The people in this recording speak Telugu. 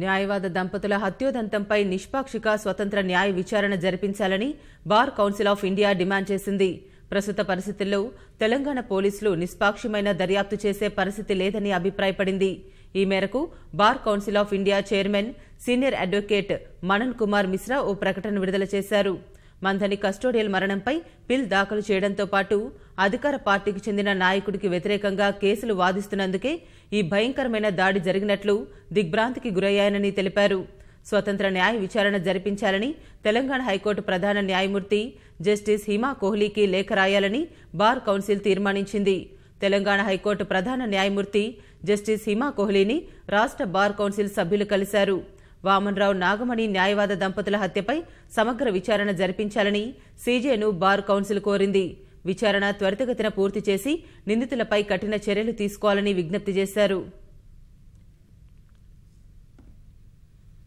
న్యాయవాద దంపతుల హత్యోదంతంపై నిష్పాక్షిక స్వతంత్ర న్యాయ విచారణ జరిపించాలని Bar Council of India demand చేసింది ప్రస్తుత పరిస్థితుల్లో తెలంగాణ పోలీసులు నిష్పాక్షమైన దర్యాప్తు చేసే పరిస్థితి లేదని అభిప్రాయపడింది ఈ మేరకు Bar Council of India chairman senior advocate Manan Kumar Mishra ఓ ప్రకటన విడుదల చేశారు మంథని కస్టోడియల్ మరణంపై బిల్ దాఖలు చేయడంతో పాటు అధికార పార్టీకి చెందిన నాయకుడికి వ్యతిరేకంగా కేసులు వాదిస్తున్నందుకే ఈ భయంకరమైన దాడి జరిగినట్లు దిగ్భ్రాంతికి గురయ్యాయనని తెలిపారు స్వతంత్ర న్యాయ విచారణ జరిపించాలని తెలంగాణ హైకోర్టు ప్రధాన న్యాయమూర్తి జస్టిస్ హిమా కోహ్లీకి లేఖ రాయాలని బార్ కౌన్సిల్ తీర్మానించింది తెలంగాణ హైకోర్టు ప్రధాన న్యాయమూర్తి జస్టిస్ హిమా కోహ్లీని రాష్ట బార్ కౌన్సిల్ సభ్యులు కలిశారు వామన్రావు నాగమణి న్యాయవాద దంపతుల హత్యపై సమగ్ర విచారణ జరిపించాలని సీజేను బార్ కౌన్సిల్ కోరింది విచారణ త్వరితగతిన పూర్తి చేసి నిందితులపై కఠిన చర్యలు తీసుకోవాలని విజ్ఞప్తి చేశారు